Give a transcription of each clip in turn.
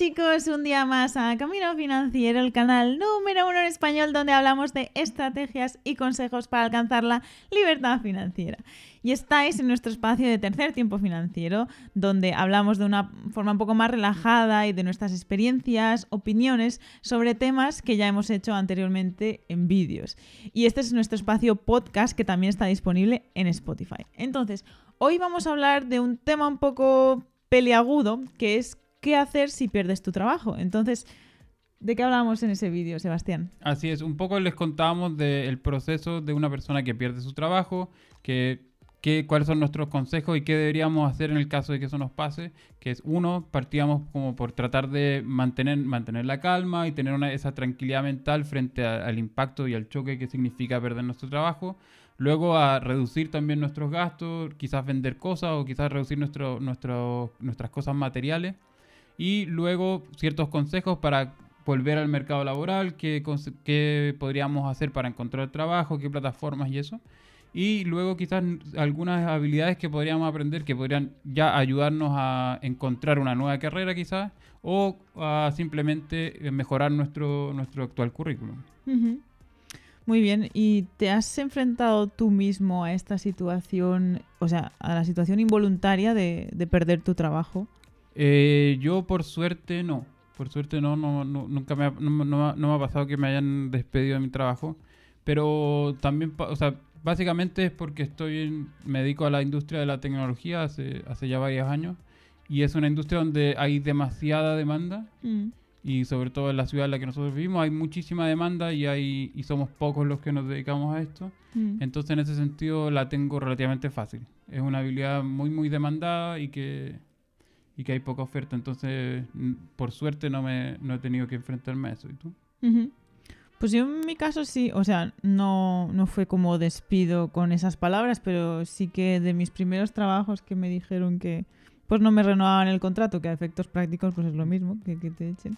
chicos, un día más a Camino Financiero, el canal número uno en español donde hablamos de estrategias y consejos para alcanzar la libertad financiera. Y estáis en nuestro espacio de tercer tiempo financiero, donde hablamos de una forma un poco más relajada y de nuestras experiencias, opiniones sobre temas que ya hemos hecho anteriormente en vídeos. Y este es nuestro espacio podcast que también está disponible en Spotify. Entonces, hoy vamos a hablar de un tema un poco peliagudo, que es qué hacer si pierdes tu trabajo. Entonces, ¿de qué hablábamos en ese vídeo, Sebastián? Así es, un poco les contábamos del proceso de una persona que pierde su trabajo, que cuáles son nuestros consejos y qué deberíamos hacer en el caso de que eso nos pase, que es uno, partíamos como por tratar de mantener, mantener la calma y tener una, esa tranquilidad mental frente al impacto y al choque que significa perder nuestro trabajo. Luego a reducir también nuestros gastos, quizás vender cosas o quizás reducir nuestro, nuestro, nuestras cosas materiales y luego ciertos consejos para volver al mercado laboral, qué, qué podríamos hacer para encontrar trabajo, qué plataformas y eso. Y luego quizás algunas habilidades que podríamos aprender que podrían ya ayudarnos a encontrar una nueva carrera quizás o a simplemente eh, mejorar nuestro, nuestro actual currículum. Muy bien, ¿y te has enfrentado tú mismo a esta situación, o sea, a la situación involuntaria de, de perder tu trabajo? Eh, yo por suerte no. Por suerte no, no, nunca me ha, no, no, me ha pasado que me hayan despedido de mi trabajo. Pero también, o sea, básicamente es porque estoy en, me dedico a la industria de la tecnología hace, hace ya varios años. Y es una industria donde hay demasiada demanda. Mm. Y sobre todo en la ciudad en la que nosotros vivimos hay muchísima demanda y, hay, y somos pocos los que nos dedicamos a esto. Mm. Entonces en ese sentido la tengo relativamente fácil. Es una habilidad muy, muy demandada y que y que hay poca oferta. Entonces, por suerte no, me, no he tenido que enfrentarme a eso. ¿Y tú? Pues yo en mi caso sí, o sea, no, no fue como despido con esas palabras, pero sí que de mis primeros trabajos que me dijeron que pues no me renovaban el contrato, que a efectos prácticos pues es lo mismo que, que te echen.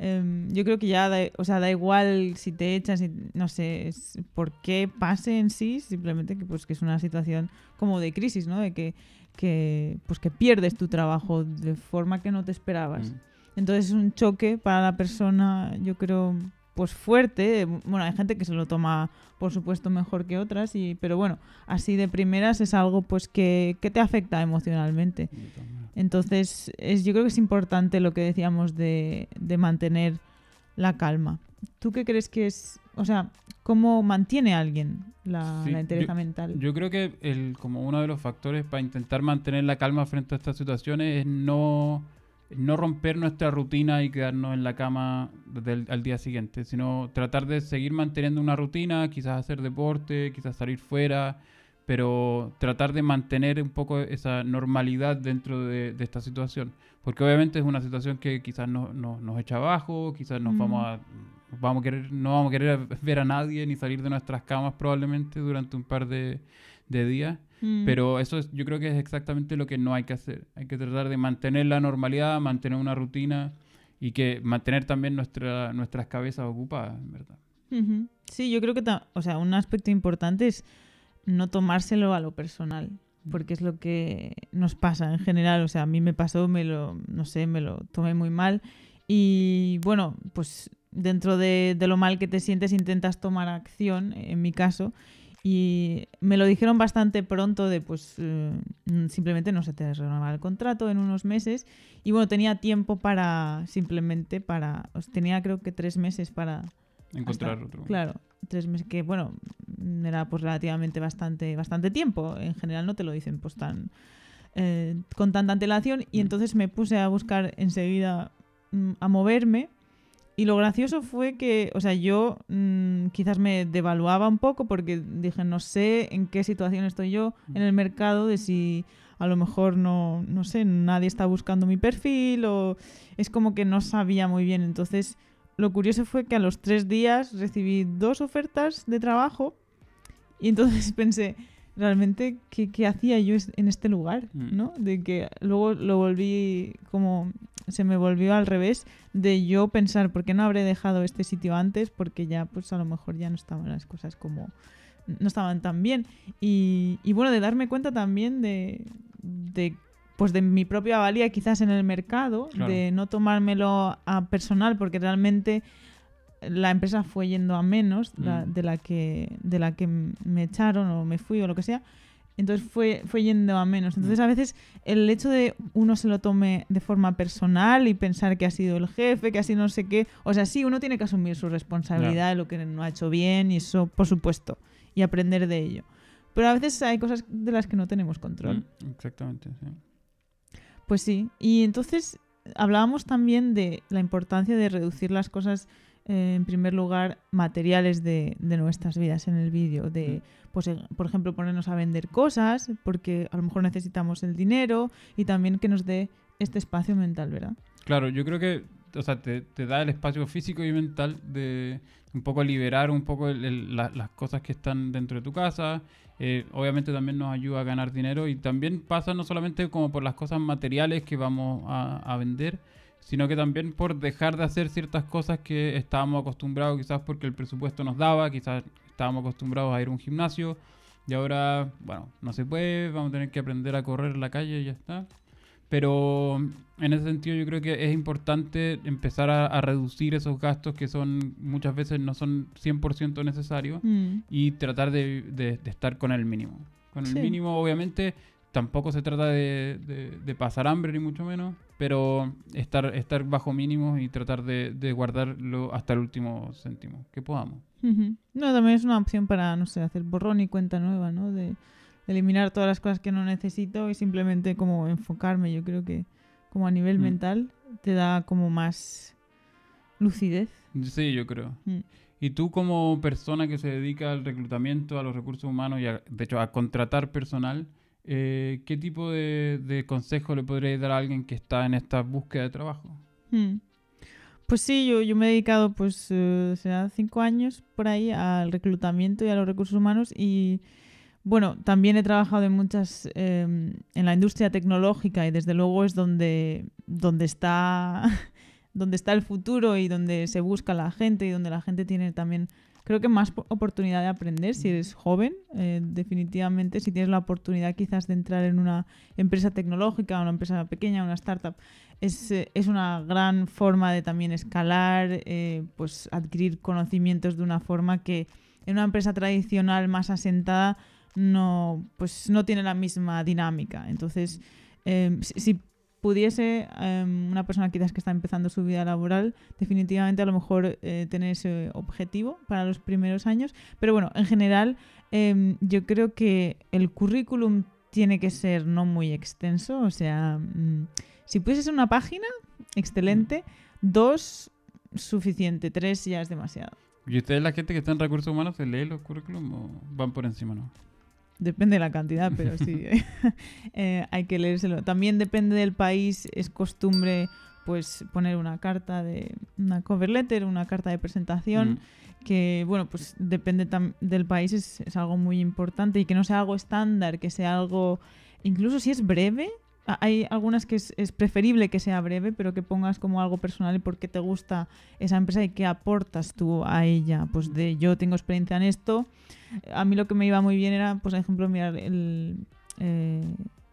Em, yo creo que ya, o sea, da igual si te echan, no sé, por qué pase en sí, simplemente que pues que es una situación como de crisis, ¿no? De que que, pues que pierdes tu trabajo de forma que no te esperabas. Mm. Entonces es un choque para la persona, yo creo, pues fuerte. Bueno, hay gente que se lo toma, por supuesto, mejor que otras, y, pero bueno, así de primeras es algo pues que, que te afecta emocionalmente. Entonces, es, yo creo que es importante lo que decíamos de, de, mantener la calma. ¿Tú qué crees que es? O sea, ¿Cómo mantiene alguien la, la mental? Yo creo que el, como uno de los factores para intentar mantener la calma frente a estas situaciones es no, no romper nuestra rutina y quedarnos en la cama al día siguiente, sino tratar de seguir manteniendo una rutina, quizás hacer deporte, quizás salir fuera, pero tratar de mantener un poco esa normalidad dentro de, esta situación. Porque obviamente es una situación que quizás no, nos echa abajo, quizás nos vamos mm. a a querer, no vamos a querer ver a nadie ni salir de nuestras camas probablemente durante un par de, días. Mm. Pero eso yo creo que es exactamente lo que no hay que hacer. Hay que tratar de mantener la normalidad, mantener una rutina y que mantener también nuestra, nuestras cabezas ocupadas, en verdad. Sí, yo creo que o sea, un aspecto importante es no tomárselo a lo personal, mm. porque es lo que nos pasa en general. O sea, a mí me pasó, me lo, no sé, me lo tomé muy mal. Y bueno, pues dentro de, lo mal que te sientes intentas tomar acción, eh, en mi caso. Y me lo dijeron bastante pronto de pues eh, mm, simplemente no se te renovaba el contrato en unos meses. Y bueno, tenía tiempo para simplemente para... os tenía creo que tres meses para... Encontrar otro. Claro, tres meses que bueno, mm, era pues relativamente bastante, bastante tiempo. En general no te lo dicen pues tan... Eh, con tanta antelación y mm. entonces me puse a buscar enseguida a moverme y lo gracioso fue que, o sea, yo mm, quizás me devaluaba un poco porque dije, no sé en qué situación estoy yo en el mercado, de si a lo mejor no, no sé, nadie está buscando mi perfil o es como que no sabía muy bien. Entonces, lo curioso fue que a los tres días recibí dos ofertas de trabajo y entonces pensé, realmente qué, hacía yo en este lugar, mm. ¿no? De que luego lo volví como se me volvió al revés de yo pensar por qué no habré dejado este sitio antes porque ya pues a lo mejor ya no estaban las cosas como no estaban tan bien y, bueno de darme cuenta también de, pues de mi propia valía quizás en el mercado de no tomármelo a personal porque realmente la empresa fue yendo a menos mm. de, la que, de la que me echaron o me fui o lo que sea. Entonces fue, fue yendo a menos. Mm. Entonces a veces el hecho de uno se lo tome de forma personal y pensar que ha sido el jefe, que ha no sé qué. O sea, sí, uno tiene que asumir su responsabilidad de lo que no ha hecho bien y eso, por supuesto, y aprender de ello. Pero a veces hay cosas de las que no tenemos control. Mm, exactamente, sí. Pues sí. Y entonces hablábamos también de la importancia de reducir las cosas en primer lugar, materiales de, nuestras vidas en el vídeo, de, pues, eh, por ejemplo, ponernos a vender cosas, porque a lo mejor necesitamos el dinero y también que nos dé este espacio mental, ¿verdad? Claro, yo creo que te, da el espacio físico y mental de un poco liberar un poco las cosas que están dentro de tu casa. Eh, obviamente también nos ayuda a ganar dinero y también pasa no solamente como por las cosas materiales que vamos a, a vender, sino que también por dejar de hacer ciertas cosas que estábamos acostumbrados, quizás porque el presupuesto nos daba, quizás estábamos acostumbrados a ir a un gimnasio y ahora, bueno, no se puede, vamos a tener que aprender a correr en la calle y ya está. Pero en ese sentido yo creo que es importante empezar a, reducir esos gastos que son muchas veces no son 100% necesarios mm. y tratar de, estar con el mínimo. Con el mínimo, obviamente, tampoco se trata de, pasar hambre, ni mucho menos, pero estar, estar bajo mínimos y tratar de, guardarlo hasta el último céntimo que podamos. No, también es una opción para, no sé, hacer borrón y cuenta nueva, ¿no? De, eliminar todas las cosas que no necesito y simplemente como enfocarme. Yo creo que como a nivel mm. mental te da como más lucidez. Sí, yo creo. Mm. Y tú como persona que se dedica al reclutamiento, a los recursos humanos y de hecho a contratar personal, eh, ¿qué tipo de, consejo le podríais dar a alguien que está en esta búsqueda de trabajo? Hmm. Pues sí, yo, yo, me he dedicado, pues, eh, será cinco años por ahí al reclutamiento y a los recursos humanos y, bueno, también he trabajado en muchas, em, en la industria tecnológica y desde luego es donde, donde, está, donde está el futuro y donde se busca la gente y donde la gente tiene también creo que más oportunidad de aprender si eres joven. Eh, definitivamente, si tienes la oportunidad quizás de entrar en una empresa tecnológica, una empresa pequeña, una startup, es, eh, una gran forma de también escalar, eh, pues adquirir conocimientos de una forma que en una empresa tradicional más asentada no, pues no tiene la misma dinámica. Entonces, em, si, si pudiese em, una persona quizás que está empezando su vida laboral, definitivamente a lo mejor eh, tener ese objetivo para los primeros años. Pero bueno, en general em, yo creo que el currículum tiene que ser no muy extenso. O sea, mm, si si ser una página, excelente. Dos, suficiente. Tres ya es demasiado. ¿Y ustedes la gente que está en recursos humanos se lee los currículums o van por encima, no? Depende de la cantidad, pero sí, eh, hay que leérselo. También depende del país, es costumbre pues poner una carta de una cover letter, una carta de presentación, mm. que bueno, pues depende del país, es, algo muy importante y que no sea algo estándar, que sea algo, incluso si es breve, hay algunas que es, preferible que sea breve, pero que pongas como algo personal y por qué te gusta esa empresa y qué aportas tú a ella. Pues de yo tengo experiencia en esto. A mí lo que me iba muy bien era, pues, por ejemplo, mirar eh,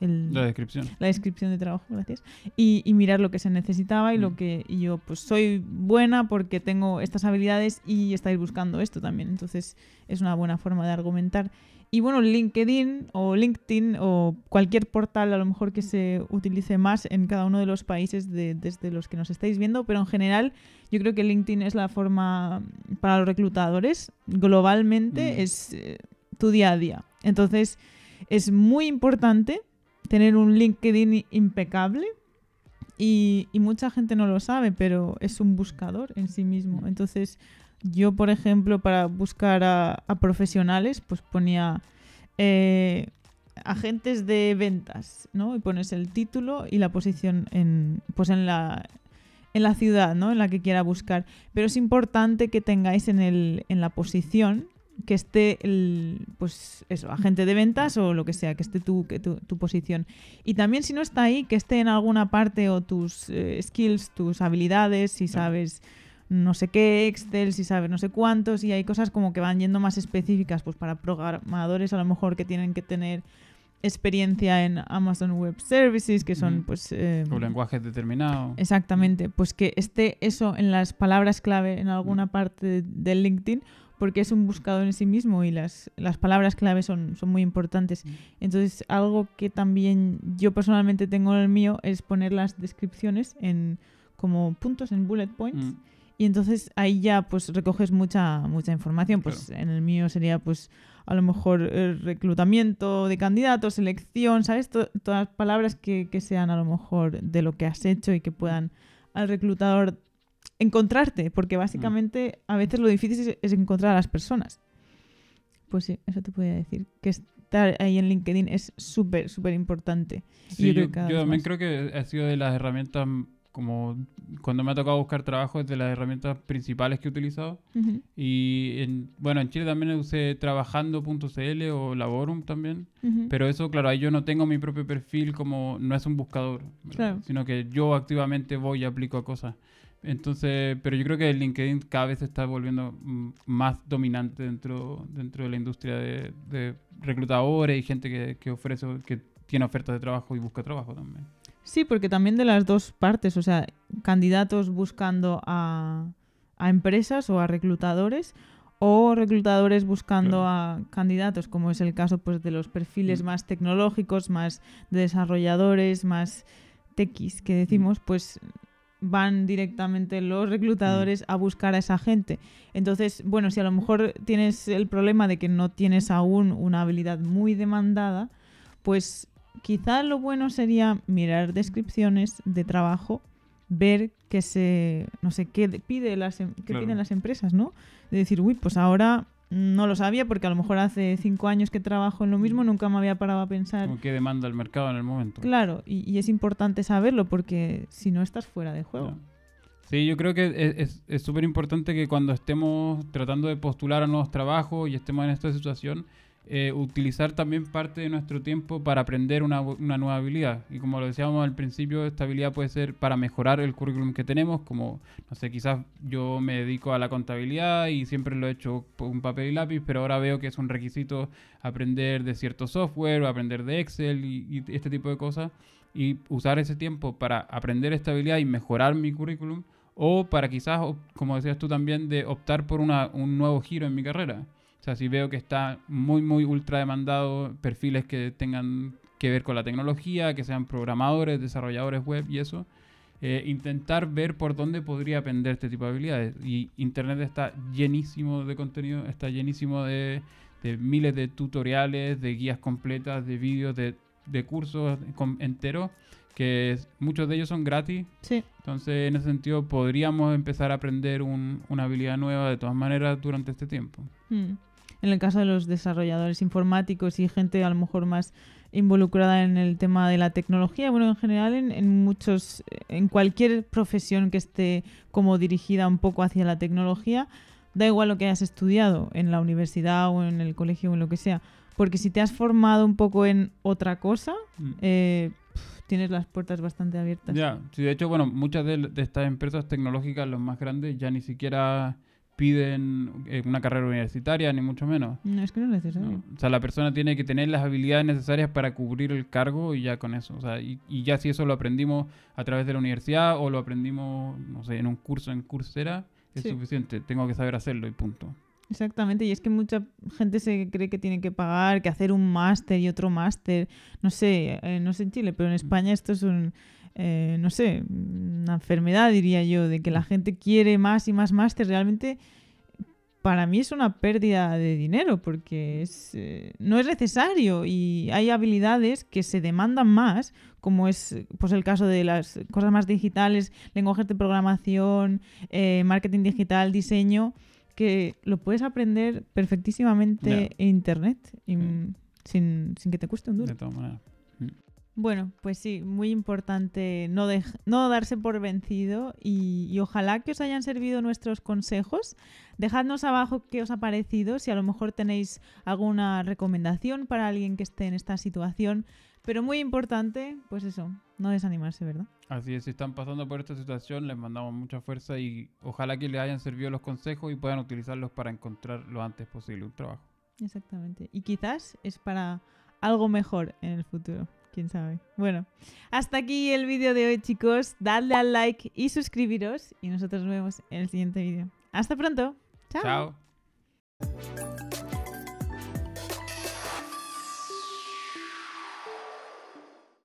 el... la descripción. La descripción de trabajo, gracias. Y, mirar lo que se necesitaba y lo mm. que y yo, pues soy buena porque tengo estas habilidades y estáis buscando esto también. Entonces es una buena forma de argumentar. Y bueno, LinkedIn o LinkedIn o cualquier portal a lo mejor que se utilice más en cada uno de los países desde los que nos estáis viendo, pero en general yo creo que LinkedIn es la forma mm, para los reclutadores globalmente, mm. es eh, tu día a día. Entonces es muy importante tener un LinkedIn impecable y, y mucha gente no lo sabe, pero es un buscador en sí mismo. Mm. Entonces yo, por ejemplo, para buscar a, profesionales, pues ponía eh, agentes de ventas, ¿no? Y pones el título y la posición en, pues en la, en la ciudad, ¿no? En la que quiera buscar. Pero es importante que tengáis en, el, en la posición que esté el, pues eso, agente de ventas o lo que sea, que esté tu, que tu, posición. Y también si no está ahí, que esté en alguna parte o tus eh, skills, tus habilidades, si sabes no sé qué, Excel, si sabe no sé cuántos, y hay cosas como que van yendo más específicas, pues para programadores a lo mejor que tienen que tener experiencia en Amazon Web Services, que son pues... Eh, o lenguaje Exactamente, pues que esté eso en las palabras clave en alguna parte del LinkedIn, porque es un buscador en sí mismo y las, las palabras clave son, son muy importantes. Entonces, algo que también yo personalmente tengo en el mío es poner las descripciones en como puntos, en bullet points y entonces ahí ya pues recoges mucha, mucha información. Pues en el mío sería pues a lo mejor eh, reclutamiento de candidatos, selección, ¿sabes? todas palabras que, que sean a lo mejor de lo que has hecho y que puedan al reclutador encontrarte, porque mm. básicamente a veces lo difícil es encontrar a las personas. Pues sí, eso te podría decir, que estar ahí en LinkedIn es súper, súper importante. Sí, yo, también creo que ha sido de las herramientas como cuando me ha tocado buscar trabajo es de las herramientas principales que he utilizado. Y bueno, en Chile también usé trabajando.cl o Laborum también. Pero eso, claro, ahí yo no tengo mi propio perfil como no es un buscador, sino que yo activamente voy y aplico a cosas. Entonces, pero yo creo que el LinkedIn cada vez está volviendo más dominante dentro, dentro de la industria de, reclutadores y gente que ofrece, que tiene ofertas de trabajo y busca trabajo también. Sí, porque también de las dos partes, o sea, candidatos buscando a, a empresas o a reclutadores o reclutadores buscando a candidatos, como es el caso pues, de los perfiles mm. más tecnológicos, más desarrolladores, más techis que mm. decimos, pues van directamente los reclutadores mm. a buscar a esa gente. Entonces, bueno, si a lo mejor tienes el problema de que no tienes aún una habilidad muy demandada, pues Quizás lo bueno sería mirar descripciones de trabajo, ver que se, no sé, qué, pide las, em, piden las empresas, ¿no? De decir, uy, pues ahora no lo sabía porque a lo mejor hace cinco años que trabajo en lo mismo, nunca me había parado a pensar. ¿Cómo ¿Qué demanda el mercado en el momento? Claro, y, es importante saberlo porque si no estás fuera de juego. Sí, yo creo que e, es súper importante que cuando estemos tratando de postular a nuevos trabajos y estemos en esta situación, eh, utilizar también parte de nuestro tiempo para aprender una, nueva habilidad. Y como lo decíamos al principio, esta habilidad puede ser para mejorar el currículum que tenemos, como, no sé, quizás yo me dedico a la contabilidad y siempre lo he hecho con papel y lápiz, pero ahora veo que es un requisito aprender de cierto software, o aprender de Excel y, este tipo de cosas, y usar ese tiempo para aprender esta habilidad y mejorar mi currículum, o para quizás, como decías tú también, de optar por un nuevo giro en mi carrera o sea, si veo que está muy, muy ultra demandado perfiles que tengan que ver con la tecnología, que sean programadores, desarrolladores web y eso, eh, intentar ver por dónde podría aprender este tipo de habilidades. Y Internet está llenísimo de contenido, está llenísimo de, miles de tutoriales, de guías completas, de vídeos, de, cursos enteros, que muchos de ellos son gratis. Sí. Entonces, en ese sentido, podríamos empezar a aprender una habilidad nueva de todas maneras durante este tiempo. Mm en el caso de los desarrolladores informáticos y gente a lo mejor más involucrada en el tema de la tecnología, bueno, en general en, muchos, en cualquier profesión que esté como dirigida un poco hacia la tecnología, da igual lo que hayas estudiado en la universidad o en el colegio o en lo que sea, porque si te has formado un poco en otra cosa, mm. eh, tienes las puertas bastante abiertas. Ya, sí, de hecho, bueno, muchas de, de estas empresas tecnológicas, los más grandes, ya ni siquiera piden eh, una carrera universitaria, ni mucho menos. No, es que no es necesario. O sea, la persona tiene que tener las habilidades necesarias para cubrir el cargo y ya con eso. O sea, y, ya si eso lo aprendimos a través de la universidad o lo aprendimos, no sé, en un curso en Coursera, es suficiente. Tengo que saber hacerlo y punto. Exactamente, y es que mucha gente se cree que tiene que pagar, que hacer un máster y otro máster. No sé, eh, no sé en Chile, pero en mm. España esto es un eh, no sé, una enfermedad, diría yo, de que la gente quiere más y más máster, realmente para mí es una pérdida de dinero porque eh, no es necesario y hay habilidades que se demandan más, como es pues, el caso de las cosas más digitales, lenguajes de programación, eh, marketing digital, diseño, que lo puedes aprender perfectísimamente en Internet sin, sin, que te cueste un duro. De todas maneras. Bueno, pues sí, muy importante no, no darse por vencido y, y, ojalá que os hayan servido nuestros consejos. Dejadnos abajo qué os ha parecido, si a lo mejor tenéis alguna recomendación para alguien que esté en esta situación. Pero muy importante, pues eso, no desanimarse, ¿verdad? Así es, si están pasando por esta situación, les mandamos mucha fuerza y ojalá que les hayan servido los consejos y puedan utilizarlos para encontrar lo antes posible un trabajo. Exactamente. Y quizás es para algo mejor en el futuro quién sabe. Bueno, hasta aquí el vídeo de hoy, chicos. Dadle al like y suscribiros. Y nosotros nos vemos en el siguiente vídeo. Hasta pronto. Chao. Chao.